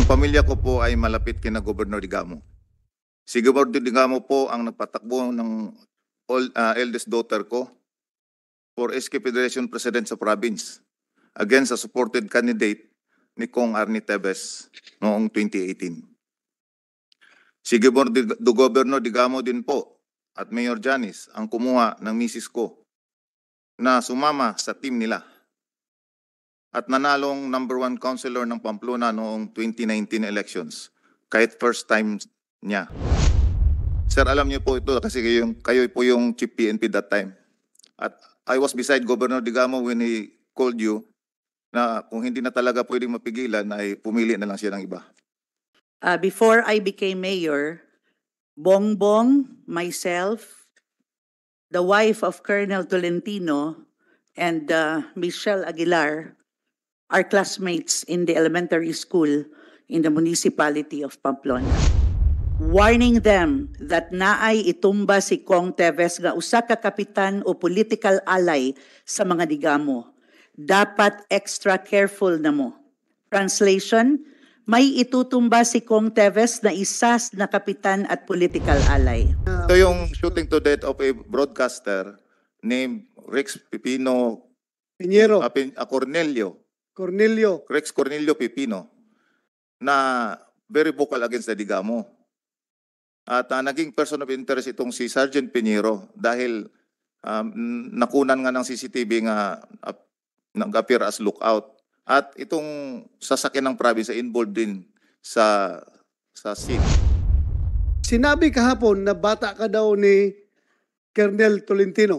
Ang pamilya ko po ay malapit kina Gobernador Digamo. Si Gobernador Digamo po ang nagpatakbo ng old, uh, eldest daughter ko for SK Federation President sa province against a supported candidate ni Kong Arnie Tebes noong 2018. Si Gobernador Digamo din po at Mayor Janice ang kumuha ng misis ko na sumama sa team nila at nanalong number one councilor ng Pamplona noong 2019 elections. Kahit first time niya. Sir, alam niyo po ito kasi kayo, kayo po yung chief PNP that time. At I was beside Governor Digamo when he called you na kung hindi na talaga pwedeng mapigilan ay pumili na lang siya ng iba. Uh, before I became mayor, Bongbong, myself, the wife of Colonel Tolentino, and uh, Michelle Aguilar are classmates in the elementary school in the municipality of Pamplona. Warning them that naay itumba si Kong Teves nga usa ka kapitan o political ally sa mga digamo. Dapat extra careful na mo. Translation, may itutumba si Kong Teves na isas na kapitan at political ally. Ito yung shooting to death of a broadcaster named Rex Pipino Pinero. Uh, Cornelio. Cornelio. Rex Cornelio Pipino na very vocal against the Digamo. At uh, naging person of interest itong si Sergeant Pinero dahil um, nakunan nga ng CCTV nga uh, nag-appear as lookout. At itong sasakyan ng province ay involved din sa sa SIG. Sinabi kahapon na bata ka daw ni Colonel Tolentino.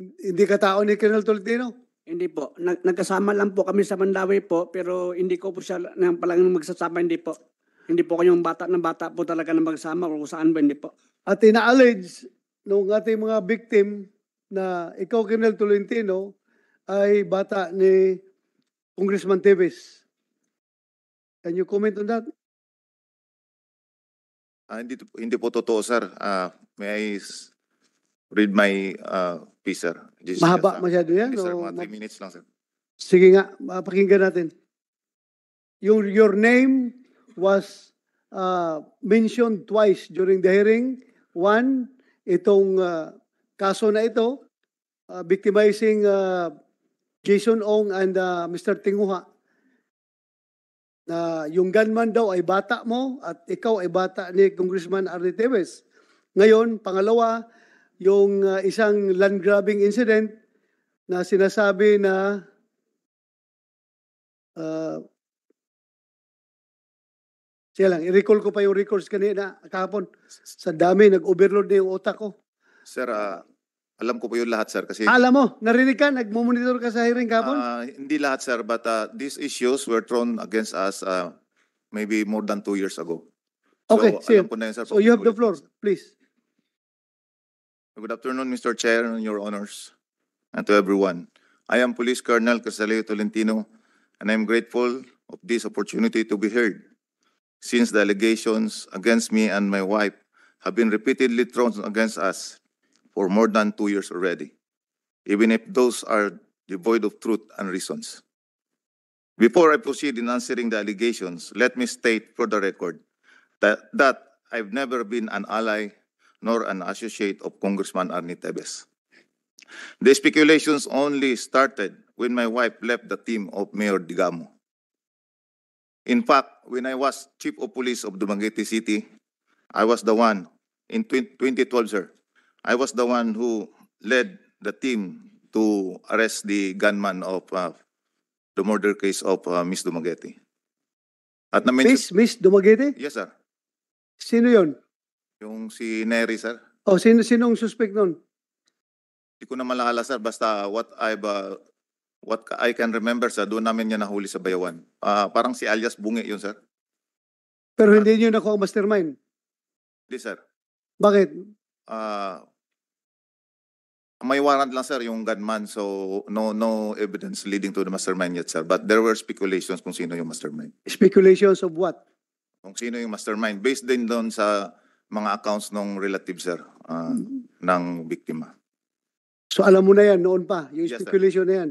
Hindi ka tao ni Colonel Tolentino? Hindi po. Nag- nagkasama lang po kami sa Mandawi po, pero hindi ko po siya nang palang magsasama, hindi po. Hindi po kayong bata ng bata po talaga na magsama kung saan ba, hindi po. At ina-allege nung ating mga victim na ikaw, Colonel Tolentino, ay bata ni Congressman Davis. Can you comment on that? Ah, hindi, hindi po totoo, sir. Ah, may I read my uh, piece, sir. Just, Mahaba masyado yan? Yes, sir, mga 3 minutes lang, sir. Sige nga, pakinggan natin. Your, your name was uh, mentioned twice during the hearing. One, itong uh, kaso na ito, uh, victimizing uh, Jason Ong and uh, Mr. Tinguha na yung gunman daw ay bata mo at ikaw ay bata ni Congressman Arne Teves. Ngayon, pangalawa, yung uh, isang land grabbing incident na sinasabi na uh, ah, Sige lang, i-recall ko pa yung records kanina, kahapon. Sa dami, nag-overload na yung otak ko. Sir, uh, alam ko po yun lahat, sir. Kasi, alam mo, narinig ka, nagmumonitor ka sa hearing kahapon? Uh, hindi lahat, sir, but uh, these issues were thrown against us uh, maybe more than two years ago. Okay, so, sir. Alam ko na yun, sir. So you have the floor, please. Good afternoon, Mr. Chair, and your honors, and to everyone. I am Police Colonel Casaleo Tolentino, and I am grateful of this opportunity to be heard, since the allegations against me and my wife have been repeatedly thrown against us for more than two years already, even if those are devoid of truth and reasons. Before I proceed in answering the allegations, let me state for the record that, that I've never been an ally nor an associate of Congressman Arnie Tebes. The speculations only started when my wife left the team of Mayor Digamo. In fact, when I was Chief of Police of Dumaguete City, I was the one, in 2012, sir, I was the one who led the team to arrest the gunman of uh, the murder case of uh, Miss Dumaguete. At na Miss, Miss Dumaguete? Yes, sir. Sino yun? Yung si Neri, sir. O, oh, sino, sinong suspect nun? Hindi ko na malala, sir. Basta what I uh, what I can remember, sir, doon namin niya nahuli sa Bayawan. Ah, parang si alias Bungi yun, sir. Pero hindi nyo nakuha ang mastermind. Hindi, sir. Bakit? Ah, may warrant lang, sir, yung gunman. So, no no evidence leading to the mastermind yet, sir. But there were speculations kung sino yung mastermind. Speculations of what? Kung sino yung mastermind. Based din doon sa mga accounts ng relative, sir, uh, ng biktima. So alam mo na yan noon pa, yung yes, speculation sir. na yan.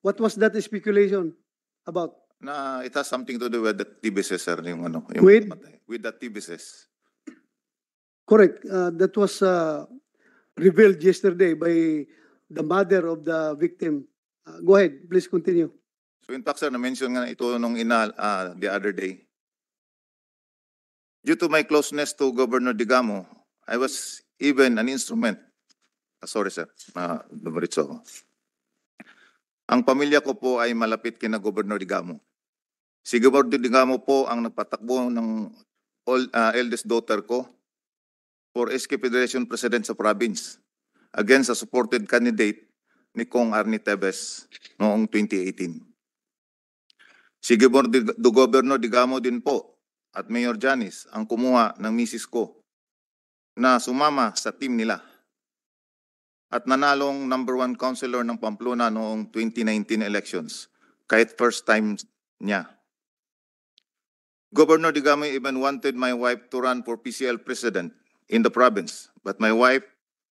What was that speculation about? Na it has something to do with the TBSS, sir, yung ano. Yung with? With the TBSS. Correct. Uh, that was uh, revealed yesterday by the mother of the victim. Uh, go ahead, please continue. So in fact, sir, na-mention nga ito nung ina uh, the other day Due to my closeness to Governor Digamo, I was even an instrument. Ah, sorry sir, uh, ah, dumiritso ako. Ang pamilya ko po ay malapit kina Governor Digamo. Si Governor Digamo po ang nagpatakbo ng old, uh, eldest daughter ko for SK Federation President sa province against a supported candidate ni Kong Arnie Tebes noong 2018. Si Governor Digamo din po at Mayor Janice ang kumuha ng misis ko na sumama sa team nila at nanalong number one councilor ng Pamplona noong 2019 elections kahit first time niya. Governor Digamo even wanted my wife to run for PCL president in the province, but my wife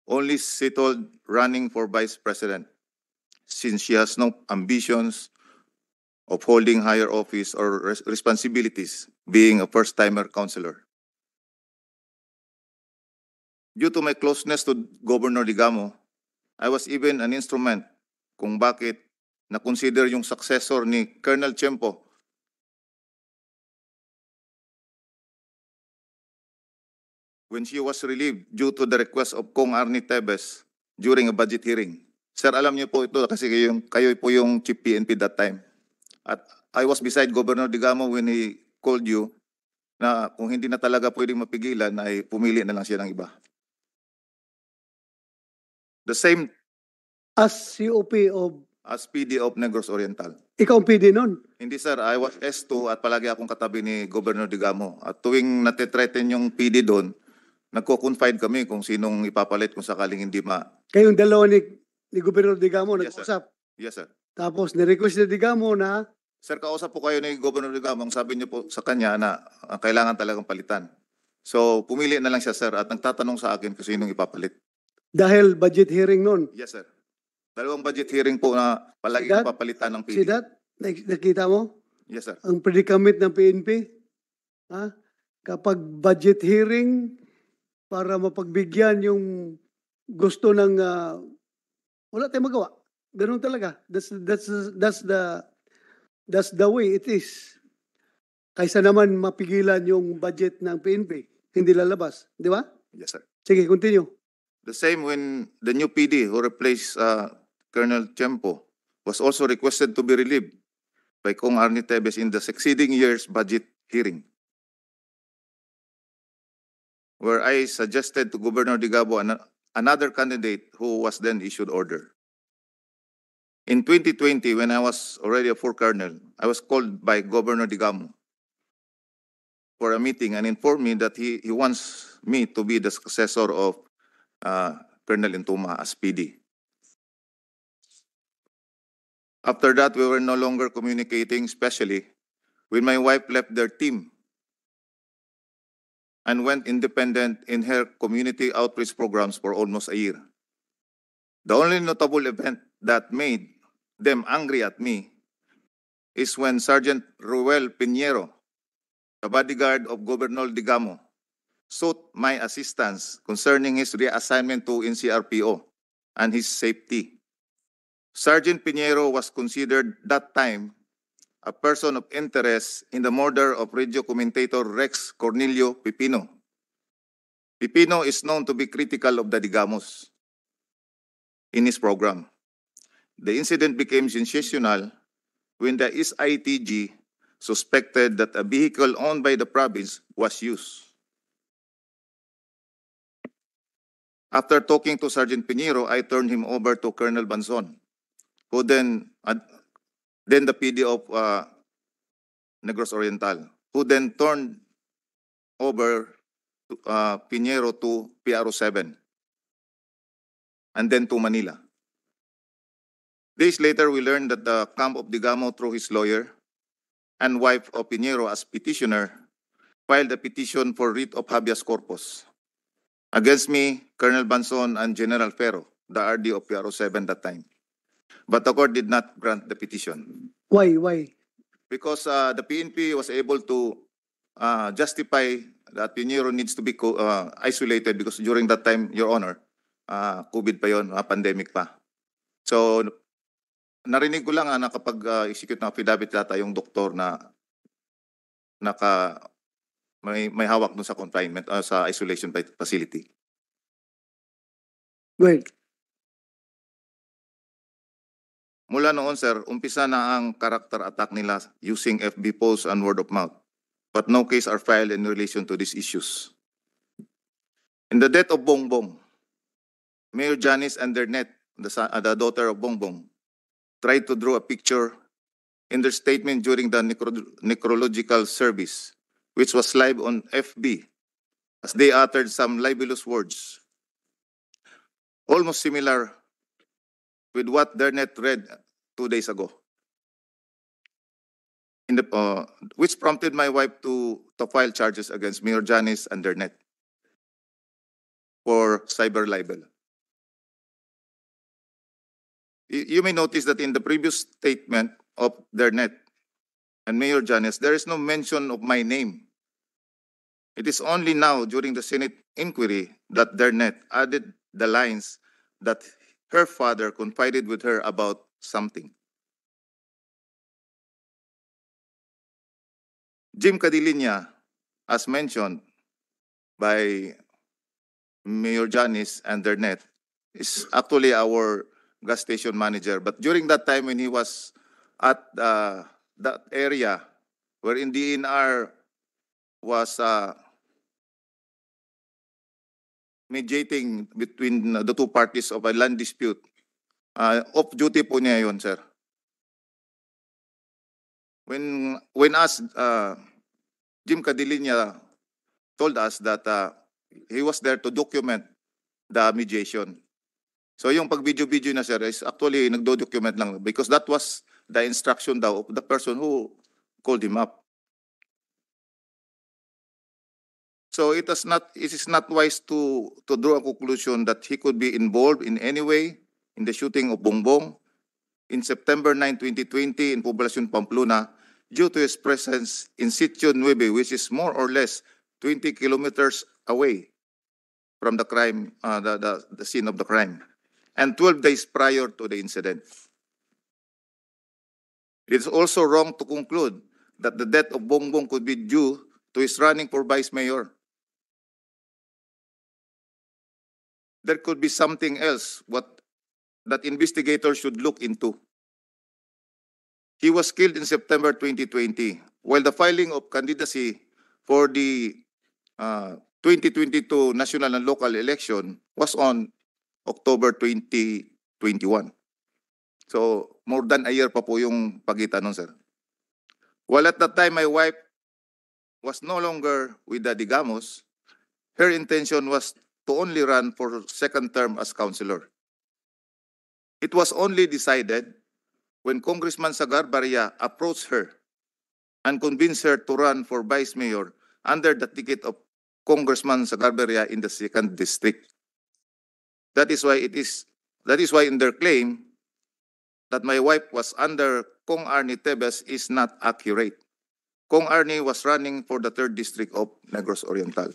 only settled running for vice president since she has no ambitions of holding higher office or res responsibilities being a first-timer counselor. Due to my closeness to Governor Ligamo, I was even an instrument kung bakit na-consider yung successor ni Colonel Chempo when she was relieved due to the request of Kong Arnie Tebes during a budget hearing. Sir, alam niyo po ito kasi kayo, kayo po yung chief PNP that time. At I was beside Governor Digamo when he called you na kung hindi na talaga pwedeng mapigilan ay pumili na lang siya ng iba. The same as COP of as PD of Negros Oriental. Ikaw ang PD noon? Hindi sir, I was S2 at palagi akong katabi ni Governor Digamo. At tuwing natetreaten yung PD doon, nagko-confine kami kung sinong ipapalit kung sakaling hindi ma... Kayong dalawa ni, ni Governor Digamo yes, nag-usap? Yes sir. Tapos ni-request ni Digamo na Sir, kausap po kayo ni Governor Ligamang. Sabi niyo po sa kanya na ah, kailangan talagang palitan. So, pumili na lang siya, sir, at nagtatanong sa akin kung sinong ipapalit. dahil budget hearing noon. Yes, sir. Dalawang budget hearing po na palagi Sidat? papalitan ng See that? Nakita mo? Yes, sir. Ang predicament ng PNP? Ha? Kapag budget hearing, para mapagbigyan yung gusto ng... ah, wala tayong magawa. Ganun talaga. That's that's that's the that's the way it is. Kaysa naman mapigilan yung budget ng PNP, hindi lalabas, di ba? Yes, sir. Sige, continue. The same when the new PD who replaced uh, Colonel Tempo was also requested to be relieved by Kong Arnie Tebes in the succeeding year's budget hearing. Where I suggested to Governor Digabo an another candidate who was then issued order. In 2020, when I was already a full colonel, I was called by Governor Digamo for a meeting and informed me that he, he wants me to be the successor of uh, Colonel Intuma as PD. After that, we were no longer communicating, especially when my wife left their team and went independent in her community outreach programs for almost a year. The only notable event that made them angry at me is when Sergeant Ruel Pinheiro, the bodyguard of Governor Digamo, sought my assistance concerning his reassignment to NCRPO and his safety. Sergeant Pinheiro was considered that time a person of interest in the murder of radio commentator Rex Cornelio Pipino. Pipino is known to be critical of the Digamos in his program. The incident became sensational when the SITG suspected that a vehicle owned by the province was used. After talking to Sergeant Pinero, I turned him over to Colonel Banzon, who then, then the PD of uh, Negros Oriental, who then turned over to, uh, Pinero to PRO 7 and then to Manila. Days later, we learned that the camp of Digamo, through his lawyer and wife of Pinero as petitioner, filed a petition for writ of habeas corpus against me, Colonel Banson, and General Ferro, the RD of PRO7 that time. But the court did not grant the petition. Why? Why? Because uh, the PNP was able to uh, justify that Pinero needs to be uh, isolated because during that time, Your Honor, uh, COVID pa yon, uh, pandemic pa. So narinig ko lang ah, na kapag ah, execute ng affidavit data yung doktor na naka may may hawak dun sa confinement ah, sa isolation facility. Well, Mula noon sir, umpisa na ang character attack nila using FB posts and word of mouth. But no case are filed in relation to these issues. In the death of Bongbong, Mayor Janice and their net, the, son- the daughter of Bongbong, tried to draw a picture in their statement during the necro necrological service, which was live on FB, as they uttered some libelous words, almost similar with what Dernet read two days ago. In the, uh, which prompted my wife to, to file charges against Mayor Janice and Dernet for cyber libel you may notice that in the previous statement of Dernet and Mayor Janes, there is no mention of my name. It is only now during the Senate inquiry that Dernet added the lines that her father confided with her about something. Jim Cadilina, as mentioned by Mayor Janis and Dernet, is actually our gas station manager. But during that time when he was at uh, that area wherein DNR was uh, mediating between the two parties of a land dispute, uh, off-duty po niya yun, sir. When, when asked, uh, Jim Cadilina told us that uh, he was there to document the mediation. So yung pag-video-video na sir is actually nagdo-document lang because that was the instruction daw of the person who called him up. So it is not it is not wise to to draw a conclusion that he could be involved in any way in the shooting of Bongbong in September 9, 2020 in Poblacion Pamplona due to his presence in Sitio Nueve which is more or less 20 kilometers away from the crime uh, the, the the scene of the crime. and 12 days prior to the incident. It is also wrong to conclude that the death of Bongbong could be due to his running for vice mayor. There could be something else what, that investigators should look into. He was killed in September 2020 while the filing of candidacy for the uh, 2022 national and local election was on October 2021. So, more than a year pa po yung pagitan nun, sir. While at that time, my wife was no longer with Daddy Gamos. Her intention was to only run for second term as councilor. It was only decided when Congressman Sagar Barria approached her and convinced her to run for vice mayor under the ticket of Congressman Sagar Barria in the second district. That is why it is that is why in their claim that my wife was under Kong Arnie Tebes is not accurate. Kong Arnie was running for the 3rd District of Negros Oriental.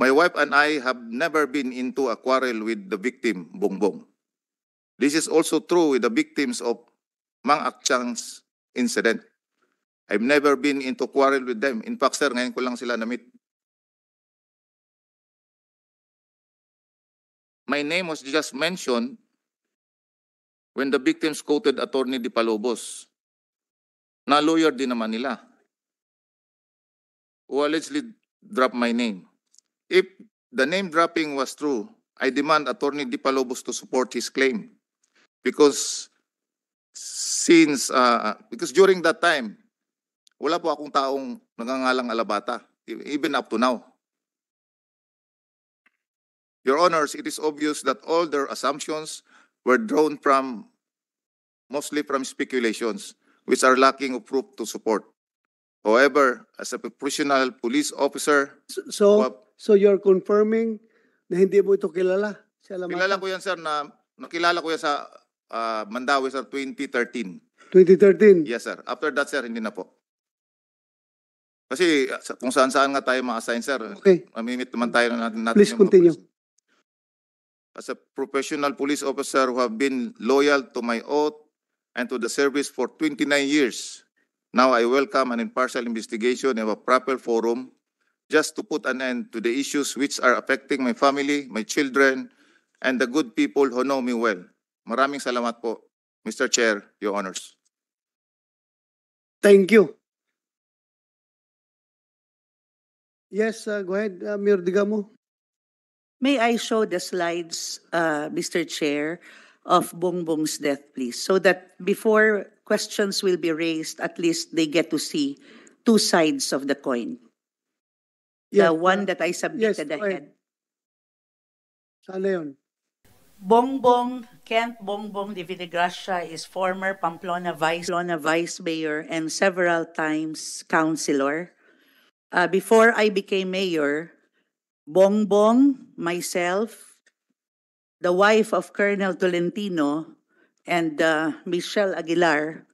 My wife and I have never been into a quarrel with the victim, Bongbong. This is also true with the victims of Mang Akchang's incident. I've never been into quarrel with them. In fact, sir, ngayon ko lang sila na-meet. my name was just mentioned when the victims quoted Attorney Di Palobos na lawyer din naman nila who allegedly dropped my name. If the name dropping was true, I demand Attorney Di Palobos to support his claim because since uh, because during that time wala po akong taong nangangalang alabata even up to now Your Honors, it is obvious that all their assumptions were drawn from mostly from speculations which are lacking of proof to support. However, as a professional police officer, so so you're confirming na hindi mo ito kilala? Si Kilala ko yan sir na nakilala ko yan sa uh, Mandawi sir 2013. 2013? Yes sir. After that sir, hindi na po. Kasi ah, kung saan-saan nga tayo ma-assign sir, okay. mamimit naman tayo natin. natin Please continue. Police as a professional police officer who have been loyal to my oath and to the service for 29 years. Now I welcome an impartial investigation and a proper forum just to put an end to the issues which are affecting my family, my children, and the good people who know me well. Maraming salamat po, Mr. Chair, Your Honors. Thank you. Yes, uh, go ahead, uh, Mayor Digamo. May I show the slides, uh, Mr. Chair, of Bongbong's death, please, so that before questions will be raised, at least they get to see two sides of the coin. Yes, the one uh, that I submitted yes, ahead. Sana yun. Bongbong, Kent Bongbong de Videgracia is former Pamplona Vice, Pamplona Vice Mayor and several times councilor. Uh, before I became mayor, Bongbong, myself, the wife of Colonel Tolentino, and uh, Michelle Aguilar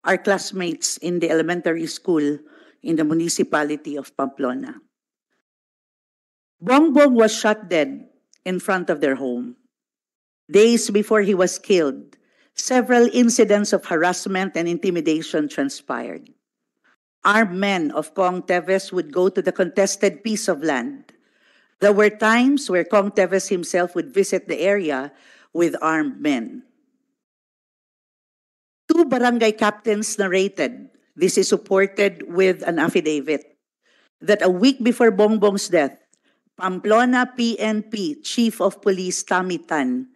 are classmates in the elementary school in the municipality of Pamplona. Bongbong was shot dead in front of their home. Days before he was killed, several incidents of harassment and intimidation transpired. Armed men of Kong Teves would go to the contested piece of land There were times where Kong Teves himself would visit the area with armed men. Two barangay captains narrated, this is supported with an affidavit, that a week before Bongbong's death, Pamplona PNP Chief of Police Tommy Tan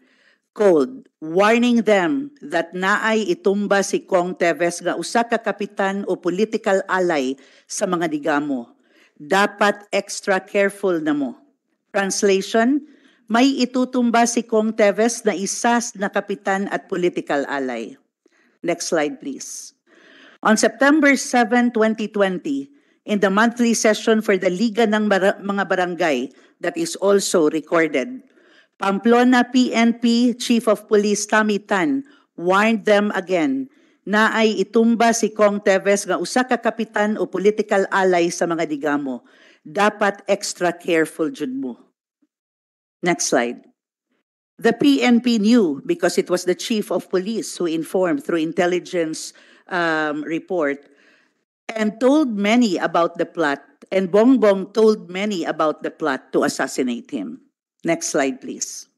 called, warning them that naay itumba si Kong Teves nga usa ka kapitan o political ally sa mga digamo. Dapat extra careful na mo. Translation, may itutumba si Kong Teves na isa na kapitan at political ally. Next slide, please. On September 7, 2020, in the monthly session for the Liga ng Bar- Mga Barangay that is also recorded, Pamplona PNP Chief of Police Tami Tan warned them again na ay itumba si Kong Teves nga usa ka kapitan o political ally sa mga digamo dapat extra careful jud mo. Next slide. The PNP knew because it was the chief of police who informed through intelligence um, report and told many about the plot, and Bongbong told many about the plot to assassinate him. Next slide, please.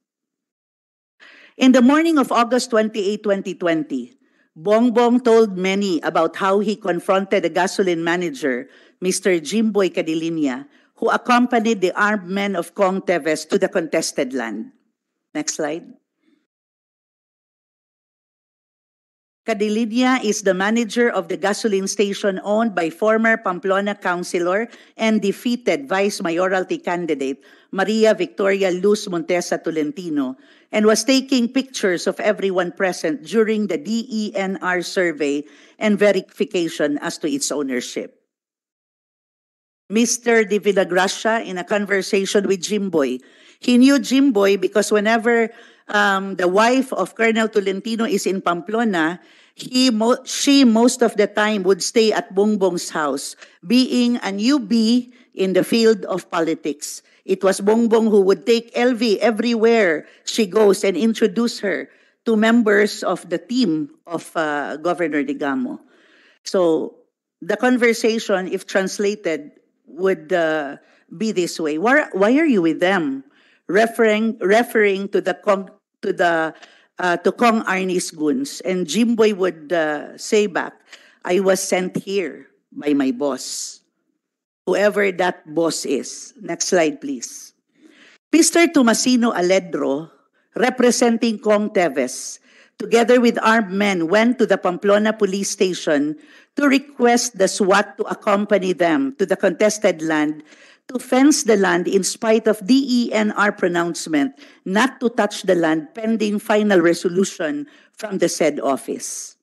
In the morning of August 28, 2020, Bongbong told many about how he confronted a gasoline manager Mr. Jimboy Cadilinia, who accompanied the armed men of Kong Teves to the contested land. Next slide. Cadilinia is the manager of the gasoline station owned by former Pamplona councilor and defeated vice mayoralty candidate Maria Victoria Luz Montesa Tolentino and was taking pictures of everyone present during the DENR survey and verification as to its ownership. Mr. De Villagracia in a conversation with Jim Boy. He knew Jim Boy because whenever um, the wife of Colonel Tolentino is in Pamplona, he mo- she most of the time would stay at Bongbong's house, being a newbie in the field of politics. It was Bongbong who would take LV everywhere she goes and introduce her to members of the team of uh, Governor Digamo. So the conversation, if translated, would uh, be this way. Why, why are you with them? Referring referring to the Kong, to the uh, to Kong Arnie's goons, and Jimboy would uh, say back, "I was sent here by my boss, whoever that boss is." Next slide, please. Mr. Tomasino Aledro, representing Kong Teves, together with armed men, went to the Pamplona police station to request the SWAT to accompany them to the contested land to fence the land in spite of DENR pronouncement not to touch the land pending final resolution from the said office.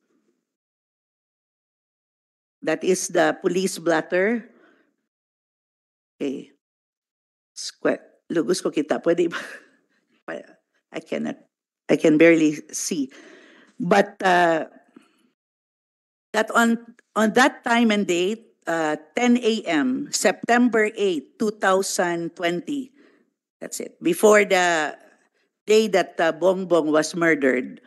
That is the police blatter. Okay. Square. Lugos ko kita. Pwede ba? I cannot. I can barely see. But uh, that on On that time and date, uh, 10 a.m., September 8, 2020, that's it, before the day that uh, Bongbong was murdered,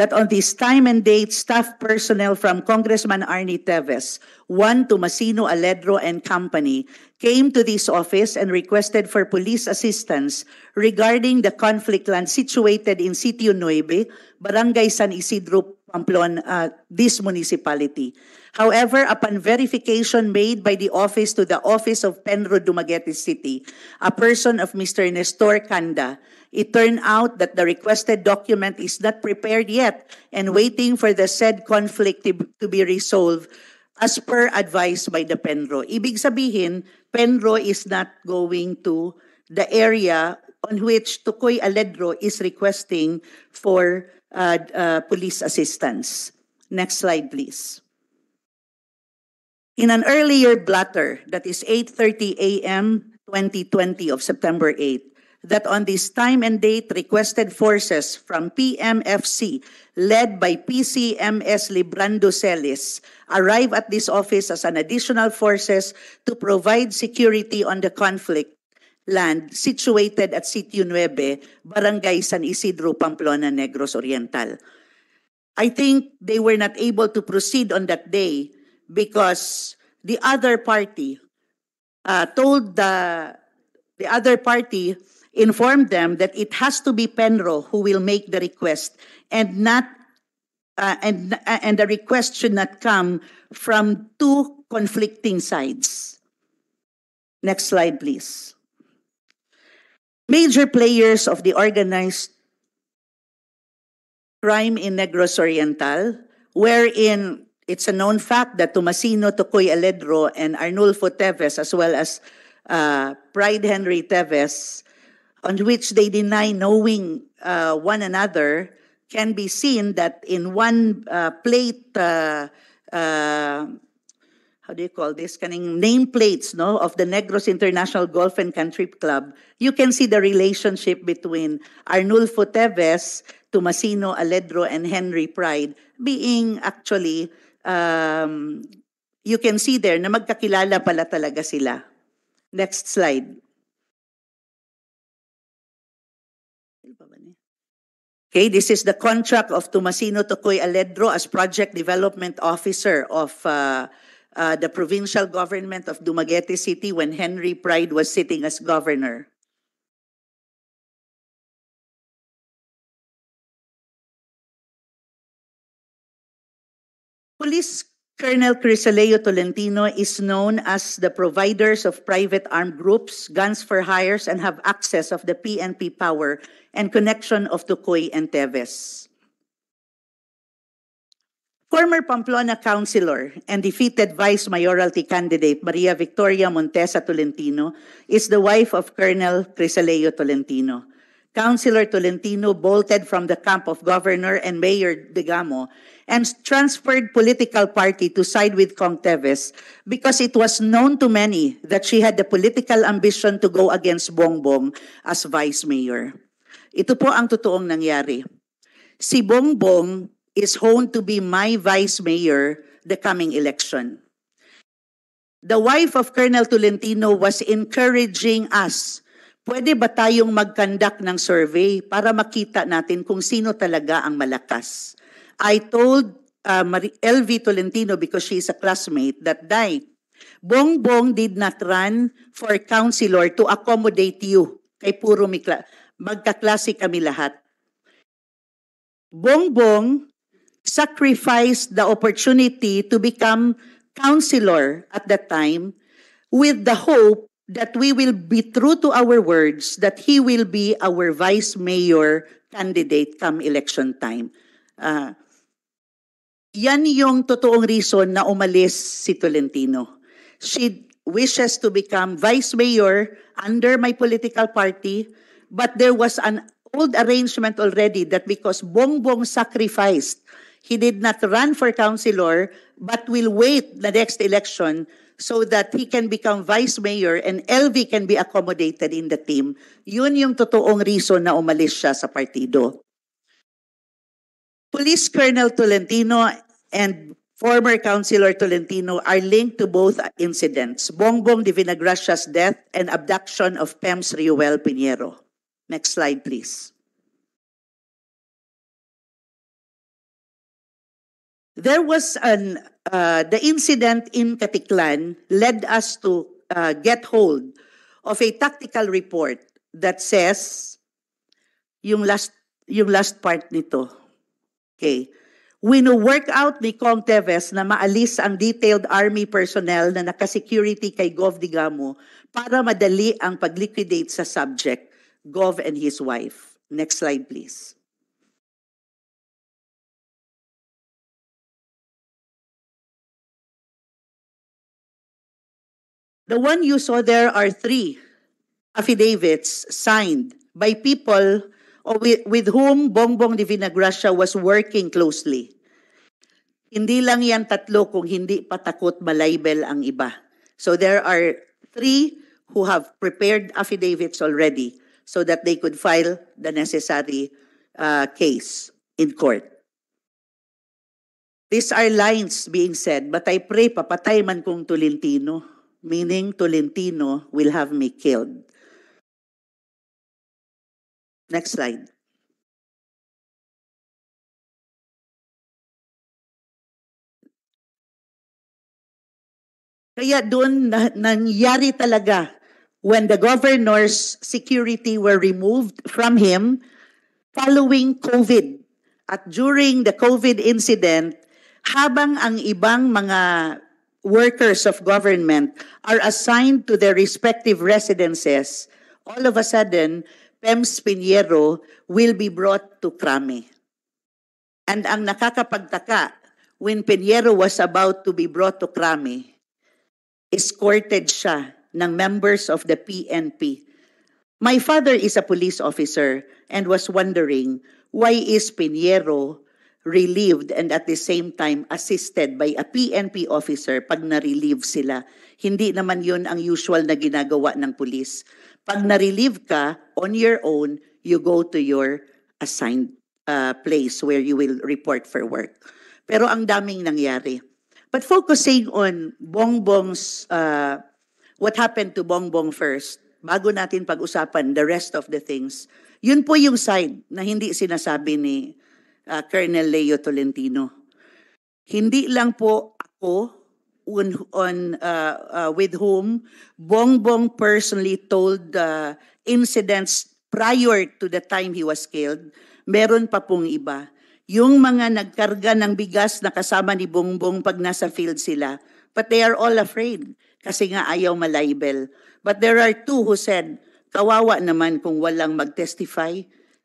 that on this time and date, staff personnel from Congressman Arnie Teves, Juan Tomasino Aledro and Company came to this office and requested for police assistance regarding the conflict land situated in Sitio Nueve, Barangay San Isidro, Pamplon, uh, this municipality. However, upon verification made by the office to the office of Penro Dumaguete City, a person of Mr. Nestor Kanda, it turned out that the requested document is not prepared yet and waiting for the said conflict to, to be resolved as per advice by the Penro. Ibig sabihin, Penro is not going to the area on which Tukoy Aledro is requesting for uh, uh, police assistance. Next slide, please. In an earlier blatter, that is 8.30 a.m. 2020 of September 8, that on this time and date requested forces from PMFC, led by PCMS Librando Celis, arrive at this office as an additional forces to provide security on the conflict land situated at Sitio Nueve, Barangay San Isidro, Pamplona, Negros Oriental. I think they were not able to proceed on that day because the other party uh, told the, the other party informed them that it has to be Penro who will make the request and not uh, and uh, and the request should not come from two conflicting sides. Next slide, please. Major players of the organized crime in Negros Oriental, wherein it's a known fact that Tomasino Tokoy Aledro and Arnulfo Teves, as well as uh, Pride Henry Teves, on which they deny knowing uh, one another, can be seen that in one uh, plate, uh, uh, how do you call this? Kaning nameplates, no, of the Negros International Golf and Country Club, you can see the relationship between Arnulfo Teves, Tomasino Aledro, and Henry Pride being actually um, you can see there na magkakilala pala talaga sila. Next slide. Ano okay, this is the contract of Tomasino Tokoy Aledro as Project Development Officer of uh, uh, the provincial government of Dumaguete City when Henry Pride was sitting as governor. Police Colonel Crisoleo Tolentino is known as the providers of private armed groups, guns for hires, and have access of the PNP power and connection of Tukoy and Teves. Former Pamplona councilor and defeated vice mayoralty candidate Maria Victoria Montesa Tolentino is the wife of Colonel Crisoleo Tolentino. Councilor Tolentino bolted from the camp of Governor and Mayor Degamo and transferred political party to side with Cong Teves because it was known to many that she had the political ambition to go against Bongbong as vice mayor. Ito po ang totoong nangyari. Si Bongbong is honed to be my vice mayor the coming election. The wife of Colonel Tolentino was encouraging us pwede ba tayong mag-conduct ng survey para makita natin kung sino talaga ang malakas? I told uh, Marie LV Tolentino because she is a classmate that died. Bongbong did not run for councilor to accommodate you. Kay puro mikla. Magkaklase kami lahat. Bongbong sacrificed the opportunity to become counselor at that time with the hope that we will be true to our words, that he will be our vice mayor candidate come election time. Uh, yan yung totoong reason na umalis si Tolentino. She wishes to become vice mayor under my political party, but there was an old arrangement already that because Bongbong sacrificed, he did not run for councilor, but will wait the next election so that he can become vice mayor and LV can be accommodated in the team. Yun yung totoong reason na umalis siya sa partido. Police Colonel Tolentino and former Councilor Tolentino are linked to both incidents, Bongbong de Vinagracia's death and abduction of PEMS Riuel Pinheiro. Next slide, please. There was an, uh, the incident in Katiklan led us to uh, get hold of a tactical report that says, yung last, yung last part nito, Okay. Wino-work out ni Kong Teves na maalis ang detailed army personnel na naka-security kay Gov Digamo para madali ang pagliquidate sa subject, Gov and his wife. Next slide, please. The one you saw there are three affidavits signed by people or with, with whom Bongbong Divina Gracia was working closely. Hindi lang yan tatlo kung hindi patakot malabel ang iba. So there are three who have prepared affidavits already so that they could file the necessary uh, case in court. These are lines being said, but I pray papatay man kung Tolentino, meaning Tolentino will have me killed. Next slide. Kaya doon na, nangyari talaga when the governor's security were removed from him following COVID. At during the COVID incident, habang ang ibang mga workers of government are assigned to their respective residences, all of a sudden, Pem Spiniero will be brought to Crame. And ang nakakapagtaka, when Piniero was about to be brought to Crame, escorted siya ng members of the PNP. My father is a police officer and was wondering why is Piniero relieved and at the same time assisted by a PNP officer pag na-relieve sila. Hindi naman yun ang usual na ginagawa ng police. Pag na-relieve ka on your own, you go to your assigned uh, place where you will report for work. Pero ang daming nangyari. But focusing on Bongbong's, uh, what happened to Bongbong first, bago natin pag-usapan the rest of the things, yun po yung side na hindi sinasabi ni uh, Colonel Leo Tolentino. Hindi lang po ako on, on uh, uh, with whom Bongbong personally told the uh, incidents prior to the time he was killed. Meron pa pong iba. Yung mga nagkarga ng bigas na kasama ni Bongbong pag nasa field sila. But they are all afraid kasi nga ayaw malibel. But there are two who said, kawawa naman kung walang magtestify.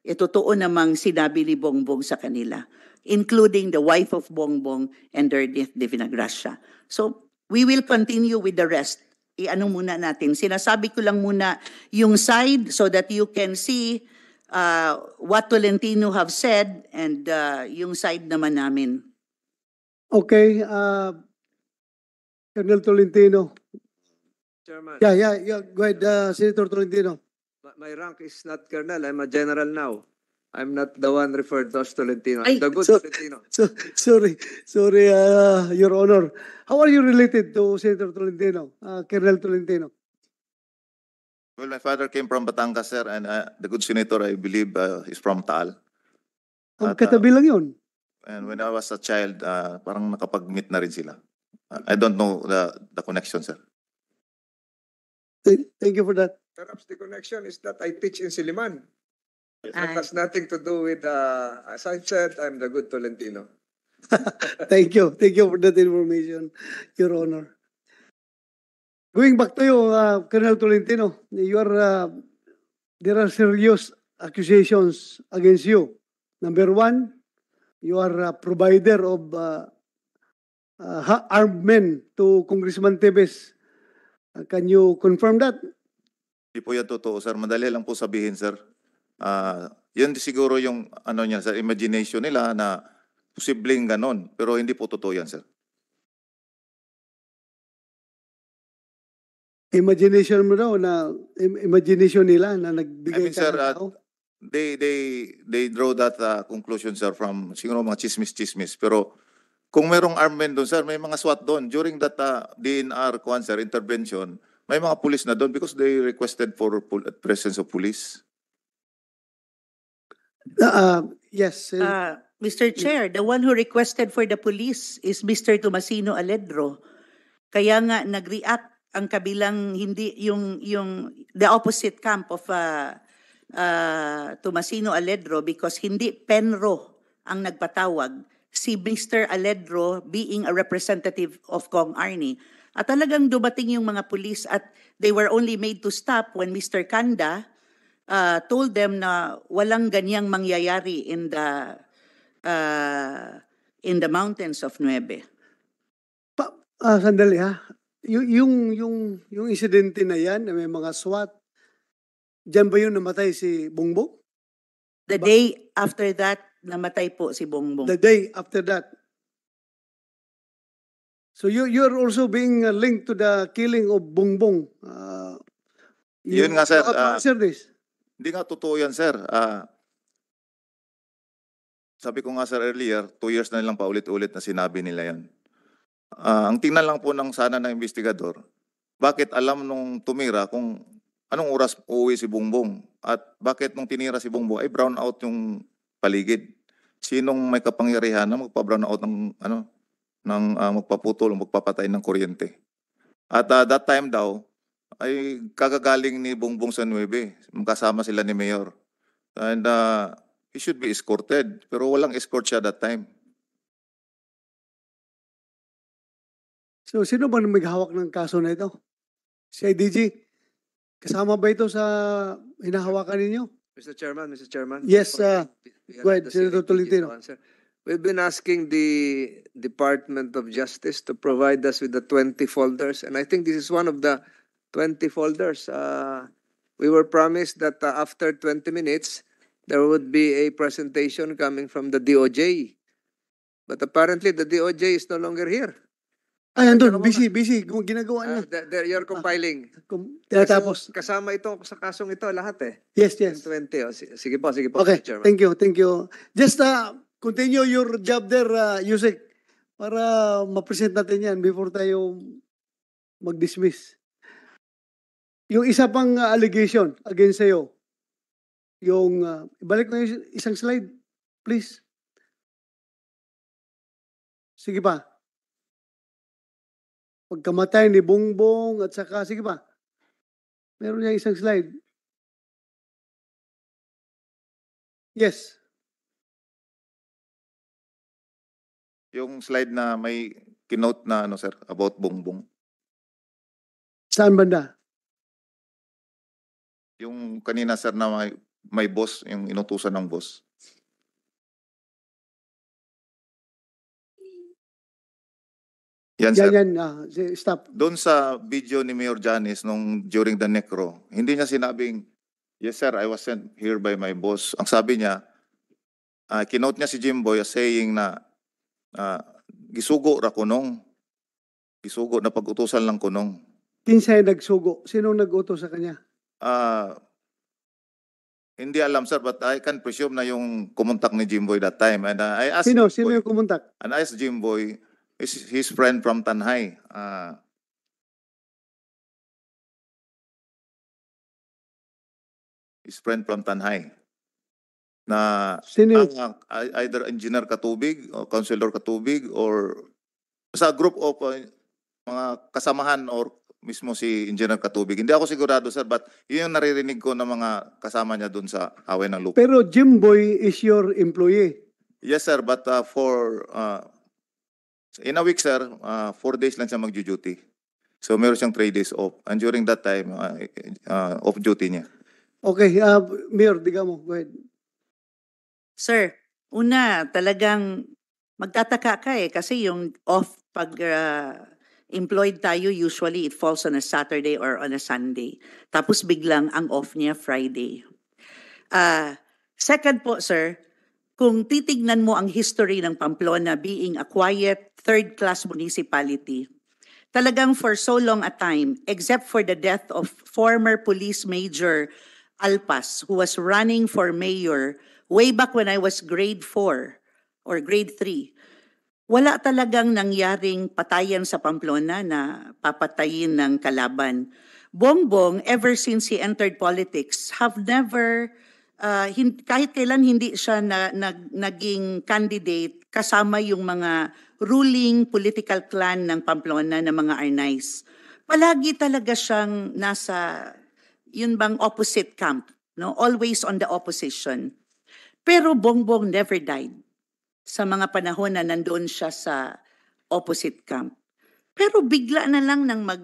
E totoo namang sinabi ni Bongbong sa kanila including the wife of Bongbong and Dernith de Vinagracia. So, we will continue with the rest. I-ano muna natin. Sinasabi ko lang muna yung side so that you can see uh, what Tolentino have said and uh, yung side naman namin. Okay. Uh, Colonel Tolentino. Chairman. Yeah, yeah, yeah. Go ahead, uh, Senator Tolentino. My rank is not Colonel. I'm a General now. I'm not the one referred to as Tolentino. I'm the good so, Tolentino. So, sorry, sorry, uh, Your Honor. How are you related to Senator Tolentino, uh, Colonel Tolentino? Well, my father came from Batangas, sir, and uh, the good senator, I believe, uh, is from Taal. Ang At, uh, katabi uh, lang yun. And when I was a child, uh, parang nakapag-meet na rin sila. Uh, I don't know the, the connection, sir. Thank you for that. Perhaps the connection is that I teach in Siliman. It has nothing to do with, uh, as I said, I'm the good Tolentino. Thank you. Thank you for that information, Your Honor. Going back to you, uh, Colonel Tolentino, you are, uh, there are serious accusations against you. Number one, you are a provider of uh, uh, armed men to Congressman Tevez. Uh, can you confirm that? Hindi po yan totoo, sir. Madali lang po sabihin, sir. Uh, yun siguro yung ano niya sa imagination nila na posibleng ganon. Pero hindi po totoo yan, sir. Imagination mo daw na imagination nila na nagbigay I mean, sir, uh, they they they draw that uh, conclusion sir from siguro mga chismis-chismis pero kung merong armament doon sir may mga SWAT doon during that uh, ah, DNR kuan intervention may mga pulis na doon because they requested for presence of police Uh, uh, yes. Uh, Mr. Chair, the one who requested for the police is Mr. Tomasino Aledro. Kaya nga nag-react ang kabilang hindi yung yung the opposite camp of uh, uh, Tomasino Aledro because hindi Penro ang nagpatawag si Mr. Aledro being a representative of Kong Arnie. At talagang dumating yung mga police at they were only made to stop when Mr. Kanda uh, told them na walang ganyang mangyayari in the uh, in the mountains of Nueve. Pa, uh, sandali ha. Y- yung yung yung insidente na yan na may mga SWAT diyan ba yun namatay si Bongbong? The ba- diba? day after that namatay po si Bongbong. The day after that. So you you are also being uh, linked to the killing of Bongbong. Uh, yun, yun nga sir. Uh, sir this? Hindi nga totoo yan, sir. Uh, sabi ko nga, sir, earlier, two years na nilang paulit-ulit na sinabi nila yan. Uh, ang tingnan lang po ng sana ng investigador, bakit alam nung tumira kung anong oras uuwi si Bongbong? At bakit nung tinira si Bongbong ay brown out yung paligid? Sinong may kapangyarihan na magpa-brown out ng, ano, ng uh, magpaputol o magpapatay ng kuryente? At uh, that time daw, ay kagagaling ni Bongbong sa 9. Magkasama sila ni Mayor. And uh, he should be escorted. Pero walang escort siya that time. So, sino ba may hawak ng kaso na ito? Si IDG, kasama ba ito sa hinahawakan ninyo? Mr. Chairman, Mr. Chairman. Yes, uh, go ahead, Senator Tolentino. We've been asking the Department of Justice to provide us with the 20 folders, and I think this is one of the 20 folders. Uh, we were promised that uh, after 20 minutes, there would be a presentation coming from the DOJ. But apparently, the DOJ is no longer here. Ay, andun, busy, busy. Ginagawa ah, na. Uh, they're, you're ah. compiling. Ah, tapos. Kasama ito sa kasong ito lahat eh. Yes, yes. 20. Oh, sige po, sige po. Okay, Chairman. thank you, thank you. Just uh, continue your job there, uh, Yusek, para ma-present natin yan before tayo mag-dismiss. Yung isa pang uh, allegation against sa'yo, yung, uh, ibalik na yung isang slide, please. Sige pa. Pagkamatay ni Bongbong at saka, sige pa. Meron niya isang slide. Yes. Yung slide na may kinote na ano sir, about Bongbong. Saan banda? Yung kanina sir na may, may boss, yung inutusan ng boss. Yan, sir. Yan, ah, stop. Doon sa video ni Mayor Janis nung during the necro, hindi niya sinabing, yes sir, I was sent here by my boss. Ang sabi niya, uh, kinote niya si Jimbo saying na, uh, gisugo ra kunong. Gisugo na pag-utusan lang kunong. Kinsay nagsugo? Sino nag-utos sa kanya? uh, hindi alam sir, but I can presume na yung kumuntak ni Jimboy that time. And uh, I asked Sino? Jimboy, Sino yung kumuntak And I asked Jimboy, is his friend from Tanhai Uh, ah, his friend from Tanhai Na Sino? Ang, uh, either engineer Katubig, or councilor Katubig, or sa group of uh, mga kasamahan or mismo si Engineer Katubig. Hindi ako sigurado, sir, but yun yung naririnig ko ng mga kasama niya doon sa away ng lupa. Pero Jim Boy is your employee. Yes, sir, but uh, for uh, in a week, sir, uh, four days lang siya mag-duty. So meron siyang three days off. And during that time, uh, uh, off duty niya. Okay, uh, Mayor, diga mo. Go ahead. Sir, una, talagang magtataka ka eh kasi yung off pag uh, employed tayo, usually it falls on a Saturday or on a Sunday. Tapos biglang ang off niya Friday. Uh, second po, sir, kung titignan mo ang history ng Pamplona being a quiet third-class municipality, talagang for so long a time, except for the death of former police major Alpas, who was running for mayor way back when I was grade 4 or grade 3, wala talagang nangyaring patayan sa Pamplona na papatayin ng kalaban. Bongbong, ever since he entered politics, have never, uh, hin- kahit kailan hindi siya na, na, naging candidate kasama yung mga ruling political clan ng Pamplona na mga Arnais. Palagi talaga siyang nasa, yun bang opposite camp, no? always on the opposition. Pero Bongbong never died sa mga panahon na nandoon siya sa opposite camp. Pero bigla na lang nang mag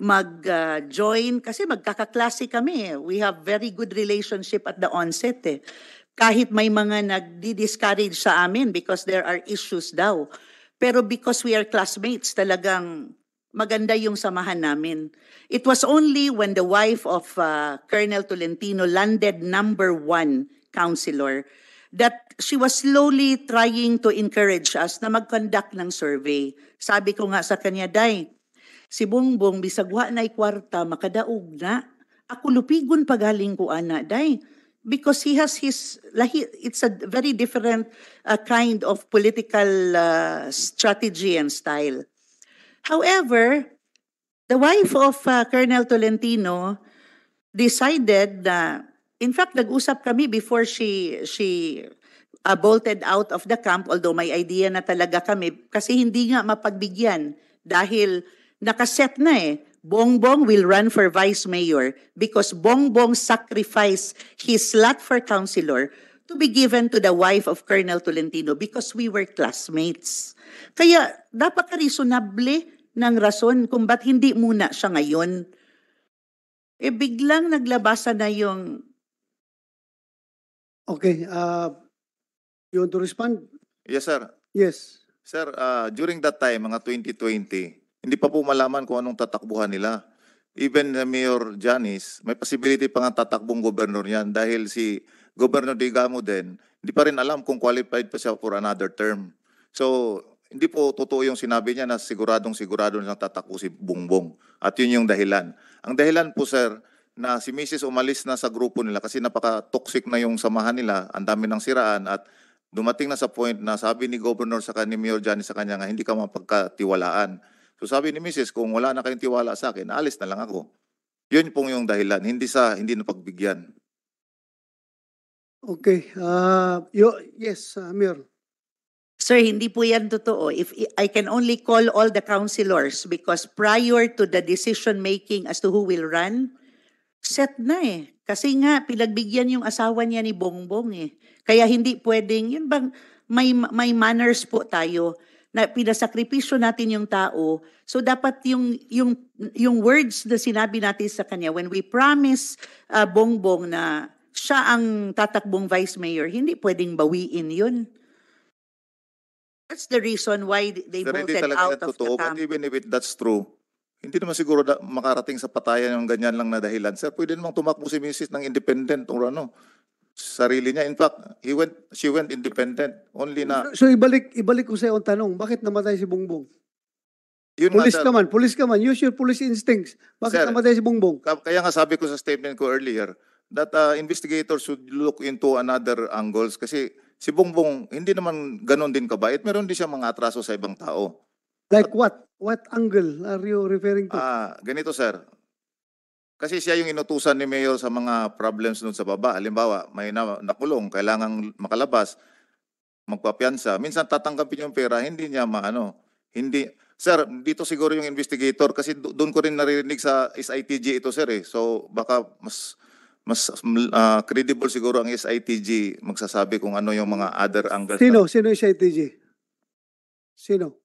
mag-join ah, uh, kasi magkakaklase kami. Eh. We have very good relationship at the onset. Eh. Kahit may mga nagdi-discourage sa amin because there are issues daw. Pero because we are classmates, talagang maganda yung samahan namin. It was only when the wife of uh, Colonel Tolentino landed number one counselor that she was slowly trying to encourage us na mag-conduct ng survey. Sabi ko nga sa kanya, Day, si Bongbong, bisagwa na kwarta, makadaog na. Ako lupigon pagaling ko, ana, Day. Because he has his, it's a very different uh, kind of political uh, strategy and style. However, the wife of uh, Colonel Tolentino decided na In fact, nag-usap kami before she she uh, bolted out of the camp although may idea na talaga kami kasi hindi nga mapagbigyan dahil nakaset na eh. Bongbong will run for vice mayor because Bongbong sacrificed his slot for councilor to be given to the wife of Colonel Tolentino because we were classmates. Kaya dapat reasonable ng rason kung ba't hindi muna siya ngayon. E biglang naglabasa na yung Okay. Uh, you want to respond? Yes, sir. Yes. Sir, uh, during that time, mga 2020, hindi pa po malaman kung anong tatakbuhan nila. Even uh, Mayor Janice, may possibility pa nga tatakbong governor niyan dahil si Governor Digamo din, hindi pa rin alam kung qualified pa siya for another term. So, hindi po totoo yung sinabi niya na siguradong sigurado na tatakbo si Bongbong. At yun yung dahilan. Ang dahilan po, sir, na si Mrs. umalis na sa grupo nila kasi napaka-toxic na yung samahan nila, ang dami ng siraan at dumating na sa point na sabi ni Governor sa kanya, Mayor Johnny sa kanya nga, hindi ka mapagkatiwalaan. So sabi ni Mrs., kung wala na kayong tiwala sa akin, alis na lang ako. Yun pong yung dahilan, hindi sa hindi napagbigyan. Okay. Uh, yo, yes, uh, Mayor. Sir, hindi po yan totoo. If I can only call all the councilors because prior to the decision making as to who will run, set na eh. Kasi nga, pinagbigyan yung asawa niya ni Bongbong eh. Kaya hindi pwedeng, yun bang, may, may manners po tayo na pinasakripisyo natin yung tao. So dapat yung, yung, yung words na sinabi natin sa kanya, when we promise uh, Bongbong na siya ang tatakbong vice mayor, hindi pwedeng bawiin yun. That's the reason why they Sir, voted out of the camp. But even if it, that's true, hindi naman siguro da- makarating sa patayan yung ganyan lang na dahilan. Sir, pwede namang tumakbo si Mrs. ng independent or ano. Sarili niya. In fact, he went, she went independent. Only na... So ibalik, ibalik ko sa'yo ang tanong, bakit namatay si Bongbong? Yun nga, Police sir. ka man, police ka man. Use your police instincts. Bakit Sir, namatay si Bongbong? Kaya nga sabi ko sa statement ko earlier that uh, investigators should look into another angles kasi si Bongbong hindi naman ganon din kabait. Meron din siya mga atraso sa ibang tao. Like what? What angle are you referring to? Ah, ganito sir. Kasi siya yung inutusan ni Mayor sa mga problems nun sa baba. Halimbawa, may na, nakulong, kailangan makalabas, magpapiansa. Minsan tatanggapin yung pera, hindi niya maano. Hindi, sir, dito siguro yung investigator kasi do doon ko rin naririnig sa SITG ito sir eh. So baka mas mas uh, credible siguro ang SITG magsasabi kung ano yung mga other angles. Sino? Sino yung SITG? Sino?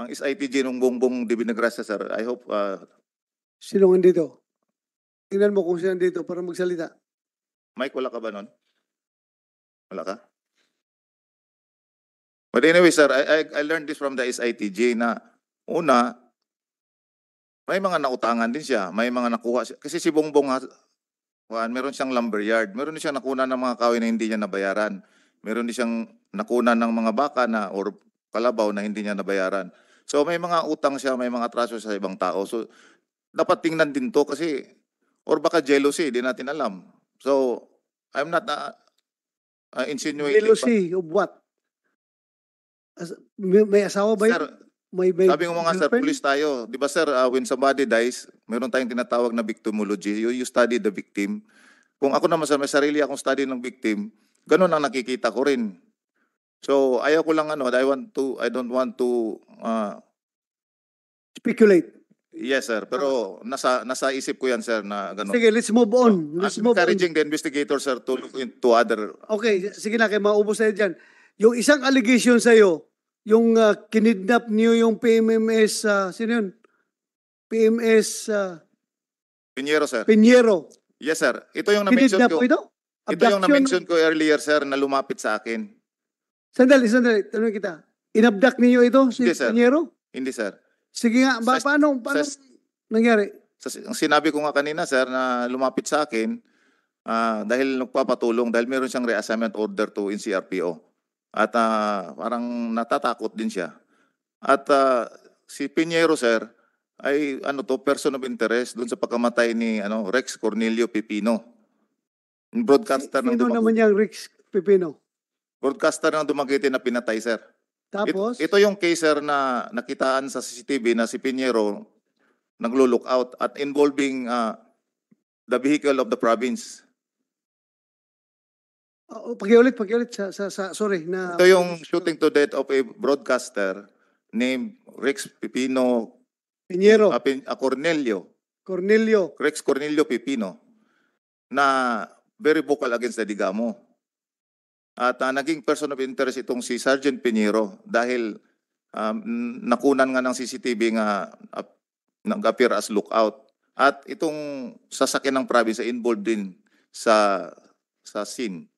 ang SITG nung Bongbong de Binagrasa, sir. I hope... Uh, Sino andito? Tingnan mo kung sino nandito para magsalita. Mike, wala ka ba nun? Wala ka? But anyway, sir, I, I, I learned this from the SITG na una, may mga nautangan din siya. May mga nakuha siya. Kasi si Bongbong, Juan, meron siyang lumberyard. Meron din siyang nakuna ng mga kawin na hindi niya nabayaran. Meron din siyang nakuna ng mga baka na or kalabaw na hindi niya nabayaran. So may mga utang siya, may mga atraso sa ibang tao. So dapat tingnan din to kasi or baka jealousy, di natin alam. So I'm not uh, uh, insinuating. Jealousy but, of what? As, may, may asawa ba Sir, may, may sabi ng mga sir, please tayo. Di ba sir, uh, when somebody dies, meron tayong tinatawag na victimology. You, you study the victim. Kung ako naman sa may sarili akong study ng victim, ganun ang nakikita ko rin. So ayaw ko lang ano, I want to I don't want to uh, Speculate. Yes, sir. Pero ah. nasa nasa isip ko yan, sir, na ganun. Sige, let's move on. Ah, let's I'm move encouraging on. the investigator, sir, to look into other... Okay, sige na, kay maubos na dyan. Yung isang allegation sa iyo, yung uh, kinidnap niyo yung PMMS, uh, sino yun? PMS... Uh, Pinero, sir. Pinero. Yes, sir. Ito yung na-mention ko. ito? Ito yung na-mention ko earlier, sir, na lumapit sa akin. Sandali, sandali. Tanong kita. Inabdak ninyo ito, si sir. Pinero? Hindi, sir. Sige nga, ba, Sa- paano, paano sa- nangyari? Sa, ang sinabi ko nga kanina, sir, na lumapit sa akin ah, dahil nagpapatulong, dahil meron siyang reassignment order to NCRPO. At ah, parang natatakot din siya. At ah, si Pinheiro, sir, ay ano to, person of interest doon sa pagkamatay ni ano, Rex Cornelio Pipino. Broadcaster ng Sino naman yung Rex Pipino? Broadcaster ng Dumaguete na pinatay, sir. Tapos? It, ito yung case, sir, na nakitaan sa CCTV na si Pinero naglo lookout at involving uh, the vehicle of the province. Oh, oh, pakiulit, pakiulit. Sa, sa, sa, sorry. Na, Ito yung shooting to death of a broadcaster named Rex Pipino Pinero. Uh, ah, Pin, uh, Cornelio. Cornelio. Rex Cornelio Pipino na very vocal against the Digamo. At uh, naging person of interest itong si Sergeant Pinero dahil um, nakunan nga ng CCTV nga uh, nag-appear as lookout. At itong sasakyan ng province ay involved din sa sa scene.